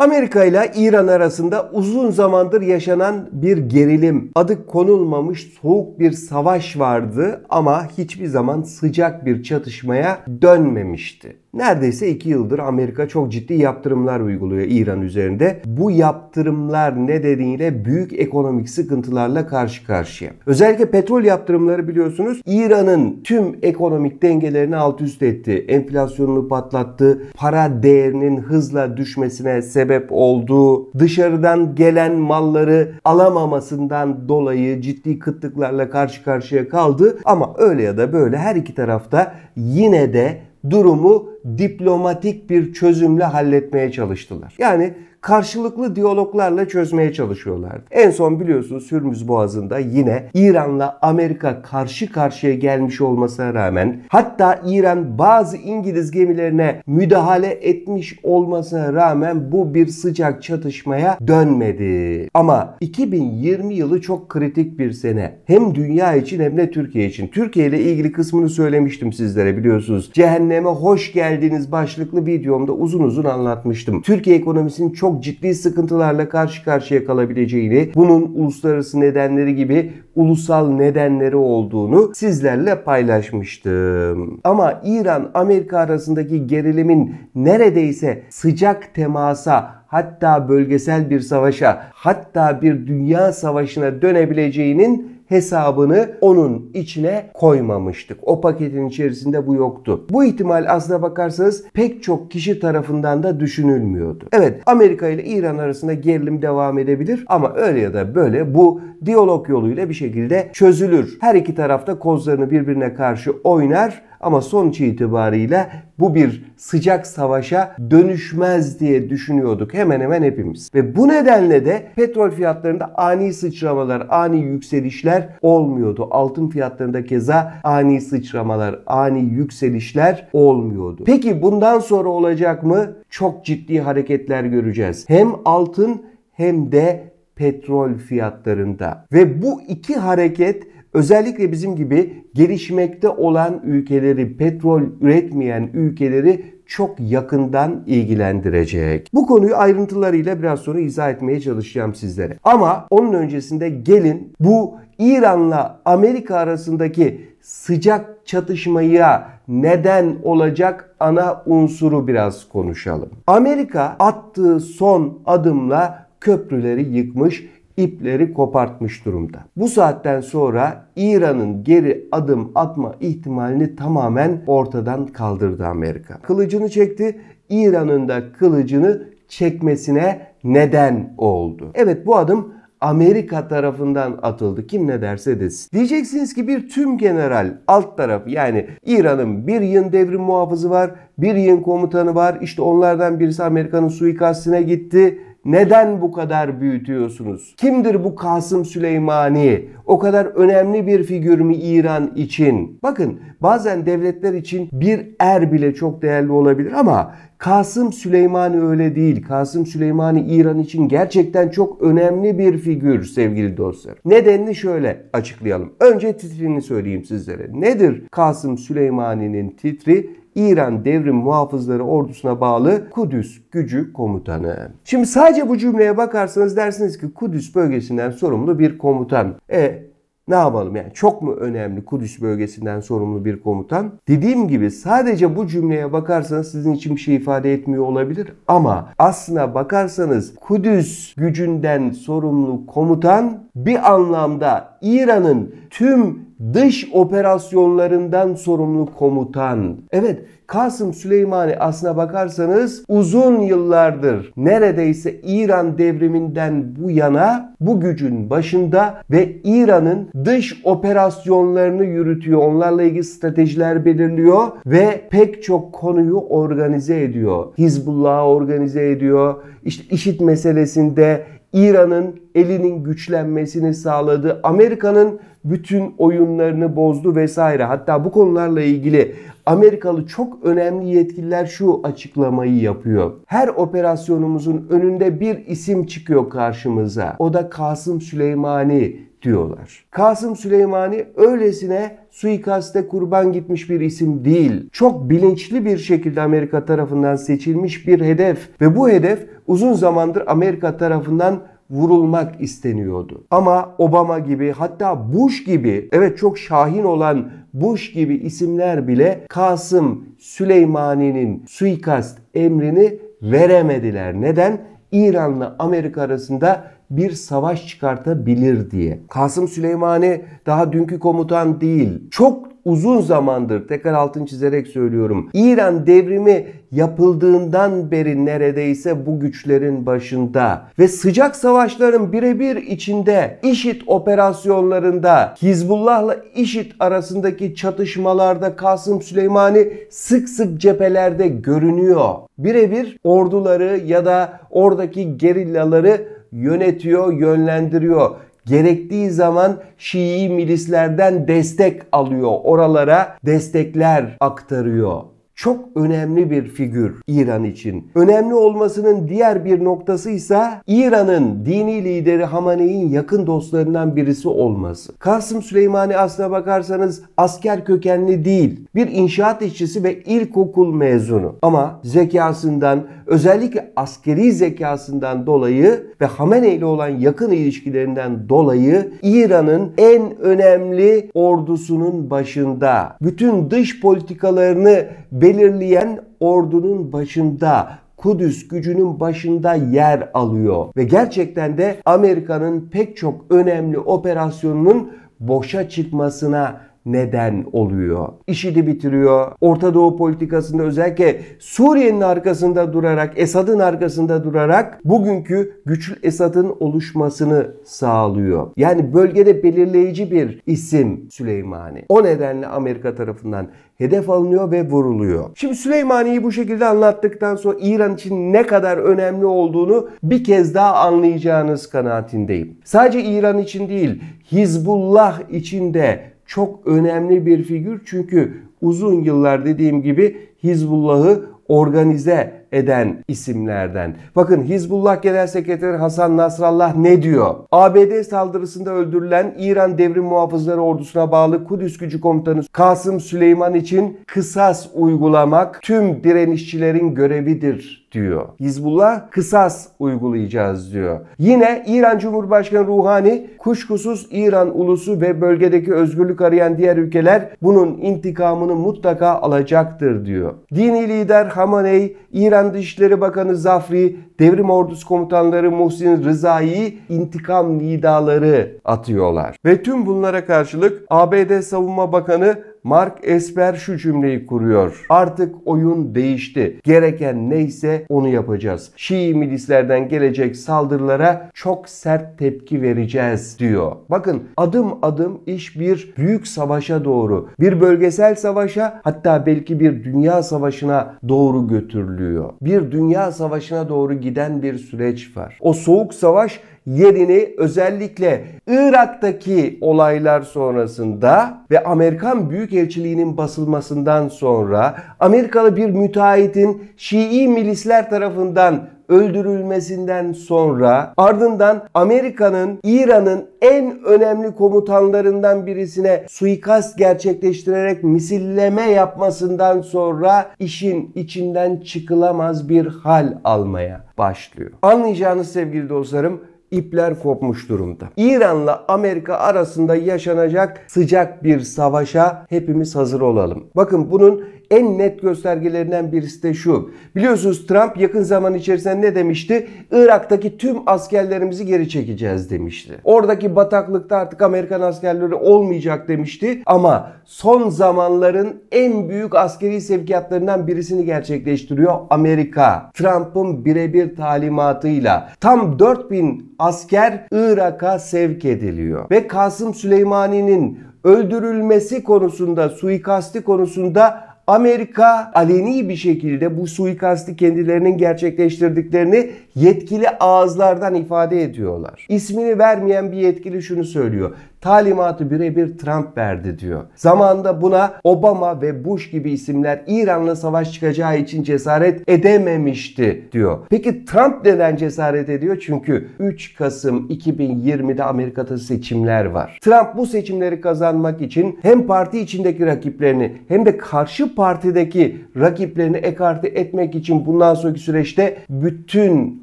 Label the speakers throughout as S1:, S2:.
S1: Amerika ile İran arasında uzun zamandır yaşanan bir gerilim, adı konulmamış soğuk bir savaş vardı ama hiçbir zaman sıcak bir çatışmaya dönmemişti. Neredeyse 2 yıldır Amerika çok ciddi yaptırımlar uyguluyor İran üzerinde. Bu yaptırımlar nedeniyle büyük ekonomik sıkıntılarla karşı karşıya. Özellikle petrol yaptırımları biliyorsunuz İran'ın tüm ekonomik dengelerini alt üst etti. Enflasyonunu patlattı. Para değerinin hızla düşmesine sebep oldu. Dışarıdan gelen malları alamamasından dolayı ciddi kıtlıklarla karşı karşıya kaldı. Ama öyle ya da böyle her iki tarafta yine de durumu diplomatik bir çözümle halletmeye çalıştılar. Yani karşılıklı diyaloglarla çözmeye çalışıyorlardı. En son biliyorsunuz Hürmüz Boğazı'nda yine İran'la Amerika karşı karşıya gelmiş olmasına rağmen hatta İran bazı İngiliz gemilerine müdahale etmiş olmasına rağmen bu bir sıcak çatışmaya dönmedi. Ama 2020 yılı çok kritik bir sene. Hem dünya için hem de Türkiye için. Türkiye ile ilgili kısmını söylemiştim sizlere biliyorsunuz. Cehenneme hoş geldiniz başlıklı videomda uzun uzun anlatmıştım. Türkiye ekonomisinin çok çok ciddi sıkıntılarla karşı karşıya kalabileceğini, bunun uluslararası nedenleri gibi ulusal nedenleri olduğunu sizlerle paylaşmıştım. Ama İran Amerika arasındaki gerilimin neredeyse sıcak temasa hatta bölgesel bir savaşa hatta bir dünya savaşına dönebileceğinin hesabını onun içine koymamıştık. O paketin içerisinde bu yoktu. Bu ihtimal aslına bakarsanız pek çok kişi tarafından da düşünülmüyordu. Evet Amerika ile İran arasında gerilim devam edebilir ama öyle ya da böyle bu diyalog yoluyla bir şekilde çözülür. Her iki tarafta kozlarını birbirine karşı oynar ama sonuç itibariyle bu bir sıcak savaşa dönüşmez diye düşünüyorduk hemen hemen hepimiz. Ve bu nedenle de petrol fiyatlarında ani sıçramalar, ani yükselişler olmuyordu. Altın fiyatlarında keza ani sıçramalar, ani yükselişler olmuyordu. Peki bundan sonra olacak mı? Çok ciddi hareketler göreceğiz. Hem altın hem de petrol fiyatlarında. Ve bu iki hareket Özellikle bizim gibi gelişmekte olan ülkeleri, petrol üretmeyen ülkeleri çok yakından ilgilendirecek. Bu konuyu ayrıntılarıyla biraz sonra izah etmeye çalışacağım sizlere. Ama onun öncesinde gelin bu İran'la Amerika arasındaki sıcak çatışmaya neden olacak ana unsuru biraz konuşalım. Amerika attığı son adımla köprüleri yıkmış ipleri kopartmış durumda. Bu saatten sonra İran'ın geri adım atma ihtimalini tamamen ortadan kaldırdı Amerika. Kılıcını çekti. İran'ın da kılıcını çekmesine neden oldu. Evet bu adım Amerika tarafından atıldı. Kim ne derse desin. Diyeceksiniz ki bir tüm general alt taraf yani İran'ın bir yığın devrim muhafızı var. Bir yığın komutanı var. İşte onlardan birisi Amerika'nın suikastine gitti neden bu kadar büyütüyorsunuz? Kimdir bu Kasım Süleymani? O kadar önemli bir figür mü İran için? Bakın bazen devletler için bir er bile çok değerli olabilir ama Kasım Süleymani öyle değil. Kasım Süleymani İran için gerçekten çok önemli bir figür sevgili dostlar. Nedenini şöyle açıklayalım. Önce titrini söyleyeyim sizlere. Nedir Kasım Süleymani'nin titri? İran devrim muhafızları ordusuna bağlı Kudüs gücü komutanı. Şimdi sadece bu cümleye bakarsanız dersiniz ki Kudüs bölgesinden sorumlu bir komutan. E ne yapalım yani çok mu önemli Kudüs bölgesinden sorumlu bir komutan? Dediğim gibi sadece bu cümleye bakarsanız sizin için bir şey ifade etmiyor olabilir ama aslına bakarsanız Kudüs gücünden sorumlu komutan bir anlamda İran'ın tüm dış operasyonlarından sorumlu komutan. Evet Kasım Süleymani aslına bakarsanız uzun yıllardır neredeyse İran devriminden bu yana bu gücün başında ve İran'ın dış operasyonlarını yürütüyor. Onlarla ilgili stratejiler belirliyor ve pek çok konuyu organize ediyor. Hizbullah'ı organize ediyor. İşte IŞİD meselesinde İran'ın elinin güçlenmesini sağladı. Amerika'nın bütün oyunlarını bozdu vesaire. Hatta bu konularla ilgili Amerikalı çok önemli yetkililer şu açıklamayı yapıyor. Her operasyonumuzun önünde bir isim çıkıyor karşımıza. O da Kasım Süleymani diyorlar. Kasım Süleymani öylesine suikaste kurban gitmiş bir isim değil. Çok bilinçli bir şekilde Amerika tarafından seçilmiş bir hedef ve bu hedef uzun zamandır Amerika tarafından vurulmak isteniyordu. Ama Obama gibi hatta Bush gibi evet çok şahin olan Bush gibi isimler bile Kasım Süleymani'nin suikast emrini veremediler. Neden? İran'la Amerika arasında bir savaş çıkartabilir diye. Kasım Süleymani daha dünkü komutan değil. Çok uzun zamandır tekrar altın çizerek söylüyorum. İran devrimi yapıldığından beri neredeyse bu güçlerin başında ve sıcak savaşların birebir içinde işit operasyonlarında Hizbullah'la işit arasındaki çatışmalarda Kasım Süleymani sık sık cephelerde görünüyor. Birebir orduları ya da oradaki gerillaları yönetiyor, yönlendiriyor. Gerektiği zaman Şii milislerden destek alıyor. Oralara destekler aktarıyor çok önemli bir figür İran için. Önemli olmasının diğer bir noktası ise İran'ın dini lideri Hamaney'in yakın dostlarından birisi olması. Kasım Süleymani aslına bakarsanız asker kökenli değil. Bir inşaat işçisi ve ilkokul mezunu. Ama zekasından özellikle askeri zekasından dolayı ve Hamaney ile olan yakın ilişkilerinden dolayı İran'ın en önemli ordusunun başında. Bütün dış politikalarını belirleyen ordunun başında Kudüs gücünün başında yer alıyor ve gerçekten de Amerika'nın pek çok önemli operasyonunun boşa çıkmasına neden oluyor. İşini bitiriyor. Orta Doğu politikasında özellikle Suriye'nin arkasında durarak, Esad'ın arkasında durarak bugünkü güçlü Esad'ın oluşmasını sağlıyor. Yani bölgede belirleyici bir isim Süleymani. O nedenle Amerika tarafından hedef alınıyor ve vuruluyor. Şimdi Süleymani'yi bu şekilde anlattıktan sonra İran için ne kadar önemli olduğunu bir kez daha anlayacağınız kanaatindeyim. Sadece İran için değil, Hizbullah için de çok önemli bir figür. Çünkü uzun yıllar dediğim gibi Hizbullah'ı organize eden isimlerden. Bakın Hizbullah Genel Sekreteri Hasan Nasrallah ne diyor? ABD saldırısında öldürülen İran Devrim Muhafızları Ordusu'na bağlı Kudüs Gücü Komutanı Kasım Süleyman için kısas uygulamak tüm direnişçilerin görevidir diyor. Hizbullah kısas uygulayacağız diyor. Yine İran Cumhurbaşkanı Ruhani kuşkusuz İran ulusu ve bölgedeki özgürlük arayan diğer ülkeler bunun intikamını mutlaka alacaktır diyor. Dini lider Hamaney, İran Dışişleri Bakanı Zafri, devrim ordusu komutanları Muhsin Rıza'yı intikam nidaları atıyorlar. Ve tüm bunlara karşılık ABD Savunma Bakanı Mark Esper şu cümleyi kuruyor. Artık oyun değişti. Gereken neyse onu yapacağız. Şii milislerden gelecek saldırılara çok sert tepki vereceğiz diyor. Bakın adım adım iş bir büyük savaşa doğru, bir bölgesel savaşa hatta belki bir dünya savaşına doğru götürülüyor. Bir dünya savaşına doğru giden bir süreç var. O soğuk savaş yerini özellikle Irak'taki olaylar sonrasında ve Amerikan Büyükelçiliğinin basılmasından sonra Amerikalı bir müteahhitin Şii milisler tarafından öldürülmesinden sonra ardından Amerika'nın İran'ın en önemli komutanlarından birisine suikast gerçekleştirerek misilleme yapmasından sonra işin içinden çıkılamaz bir hal almaya başlıyor. Anlayacağınız sevgili dostlarım ipler kopmuş durumda. İran'la Amerika arasında yaşanacak sıcak bir savaşa hepimiz hazır olalım. Bakın bunun en net göstergelerinden birisi de şu. Biliyorsunuz Trump yakın zaman içerisinde ne demişti? Irak'taki tüm askerlerimizi geri çekeceğiz demişti. Oradaki bataklıkta artık Amerikan askerleri olmayacak demişti. Ama son zamanların en büyük askeri sevkiyatlarından birisini gerçekleştiriyor Amerika. Trump'ın birebir talimatıyla tam 4000 asker Irak'a sevk ediliyor. Ve Kasım Süleymani'nin öldürülmesi konusunda, suikasti konusunda Amerika aleni bir şekilde bu suikasti kendilerinin gerçekleştirdiklerini yetkili ağızlardan ifade ediyorlar. İsmini vermeyen bir yetkili şunu söylüyor talimatı birebir Trump verdi diyor. Zamanında buna Obama ve Bush gibi isimler İran'la savaş çıkacağı için cesaret edememişti diyor. Peki Trump neden cesaret ediyor? Çünkü 3 Kasım 2020'de Amerika'da seçimler var. Trump bu seçimleri kazanmak için hem parti içindeki rakiplerini hem de karşı partideki rakiplerini ekarte etmek için bundan sonraki süreçte bütün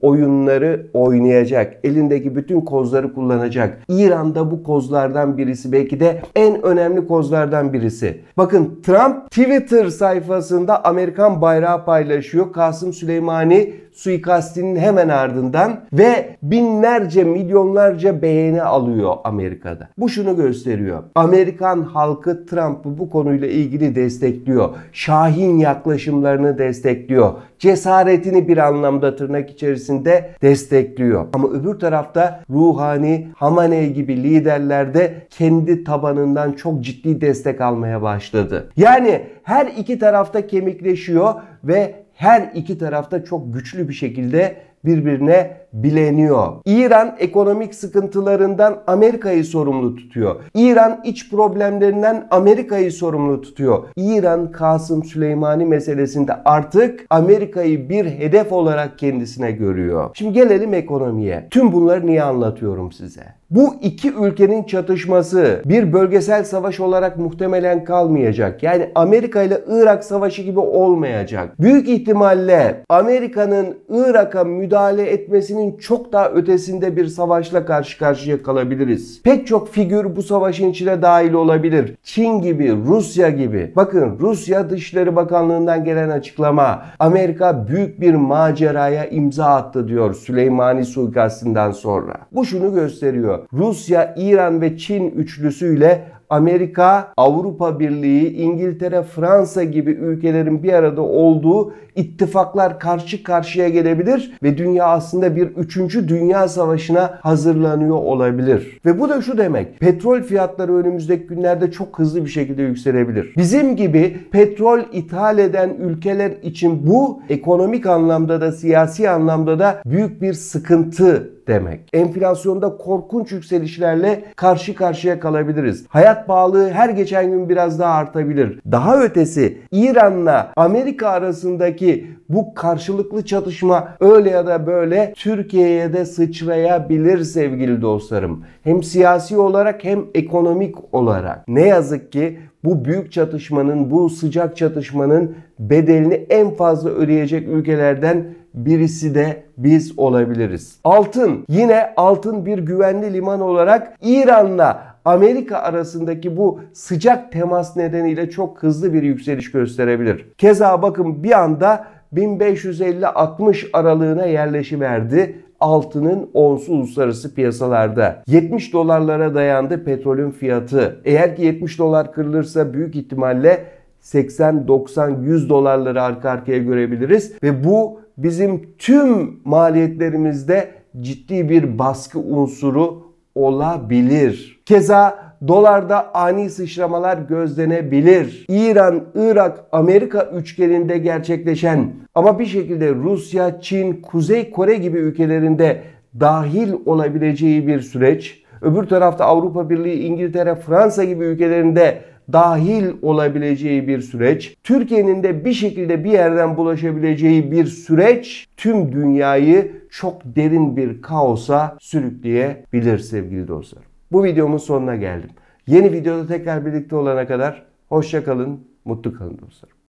S1: oyunları oynayacak. Elindeki bütün kozları kullanacak. İran'da bu kozlardan birisi belki de en önemli kozlardan birisi. Bakın Trump Twitter sayfasında Amerikan bayrağı paylaşıyor. Kasım Süleymani suikastinin hemen ardından ve binlerce milyonlarca beğeni alıyor Amerika'da. Bu şunu gösteriyor. Amerikan halkı Trump'ı bu konuyla ilgili destekliyor. Şahin yaklaşımlarını destekliyor. Cesaretini bir anlamda tırnak içerisinde destekliyor. Ama öbür tarafta Ruhani, Hamaney gibi liderler de kendi tabanından çok ciddi destek almaya başladı. Yani her iki tarafta kemikleşiyor ve her iki tarafta çok güçlü bir şekilde birbirine bileniyor. İran ekonomik sıkıntılarından Amerika'yı sorumlu tutuyor. İran iç problemlerinden Amerika'yı sorumlu tutuyor. İran Kasım Süleymani meselesinde artık Amerika'yı bir hedef olarak kendisine görüyor. Şimdi gelelim ekonomiye. Tüm bunları niye anlatıyorum size? Bu iki ülkenin çatışması bir bölgesel savaş olarak muhtemelen kalmayacak. Yani Amerika ile Irak savaşı gibi olmayacak. Büyük ihtimalle Amerika'nın Irak'a müdahale etmesinin çok daha ötesinde bir savaşla karşı karşıya kalabiliriz. Pek çok figür bu savaşın içine dahil olabilir. Çin gibi, Rusya gibi. Bakın Rusya Dışişleri Bakanlığı'ndan gelen açıklama Amerika büyük bir maceraya imza attı diyor Süleymani suikastından sonra. Bu şunu gösteriyor. Rusya, İran ve Çin üçlüsüyle Amerika, Avrupa Birliği, İngiltere, Fransa gibi ülkelerin bir arada olduğu ittifaklar karşı karşıya gelebilir ve dünya aslında bir 3. Dünya Savaşı'na hazırlanıyor olabilir. Ve bu da şu demek. Petrol fiyatları önümüzdeki günlerde çok hızlı bir şekilde yükselebilir. Bizim gibi petrol ithal eden ülkeler için bu ekonomik anlamda da siyasi anlamda da büyük bir sıkıntı demek. Enflasyonda korkunç yükselişlerle karşı karşıya kalabiliriz. Hayat pahalılığı her geçen gün biraz daha artabilir. Daha ötesi İran'la Amerika arasındaki bu karşılıklı çatışma öyle ya da böyle Türkiye'ye de sıçrayabilir sevgili dostlarım. Hem siyasi olarak hem ekonomik olarak. Ne yazık ki bu büyük çatışmanın, bu sıcak çatışmanın bedelini en fazla ödeyecek ülkelerden birisi de biz olabiliriz. Altın yine altın bir güvenli liman olarak İran'la Amerika arasındaki bu sıcak temas nedeniyle çok hızlı bir yükseliş gösterebilir. Keza bakın bir anda 1550-60 aralığına yerleşi verdi altının onsu uluslararası piyasalarda. 70 dolarlara dayandı petrolün fiyatı. Eğer ki 70 dolar kırılırsa büyük ihtimalle 80, 90, 100 dolarları arka arkaya görebiliriz ve bu bizim tüm maliyetlerimizde ciddi bir baskı unsuru olabilir. Keza dolarda ani sıçramalar gözlenebilir. İran, Irak, Amerika üçgeninde gerçekleşen ama bir şekilde Rusya, Çin, Kuzey Kore gibi ülkelerinde dahil olabileceği bir süreç. Öbür tarafta Avrupa Birliği, İngiltere, Fransa gibi ülkelerinde dahil olabileceği bir süreç, Türkiye'nin de bir şekilde bir yerden bulaşabileceği bir süreç tüm dünyayı çok derin bir kaosa sürükleyebilir sevgili dostlar. Bu videomun sonuna geldim. Yeni videoda tekrar birlikte olana kadar hoşça kalın, mutlu kalın dostlar.